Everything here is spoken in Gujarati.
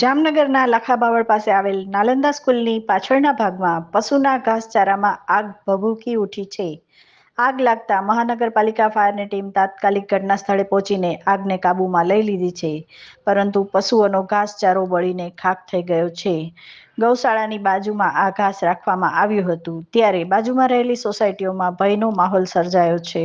જામનગરના લાખાબાવળ પાસે આવેલ નાલંદા સ્કૂલની પાછળના ભાગમાં પશુના ઘાસચારામાં આગ ભભૂકી ઉઠી છે આગ લાગતા મહાનગરપાલિકા ફાયરની ટીમ તાત્કાલિક ઘટના સ્થળે પહોંચીને આગને કાબૂમાં લઈ લીધી છે પરંતુ પશુઓનો ઘાસચારો બળીને ખાખ થઈ ગયો છે ગૌશાળાની બાજુમાં આ ઘાસ રાખવામાં આવ્યું હતું ત્યારે બાજુમાં રહેલી સોસાયટીઓમાં ભયનો માહોલ સર્જાયો છે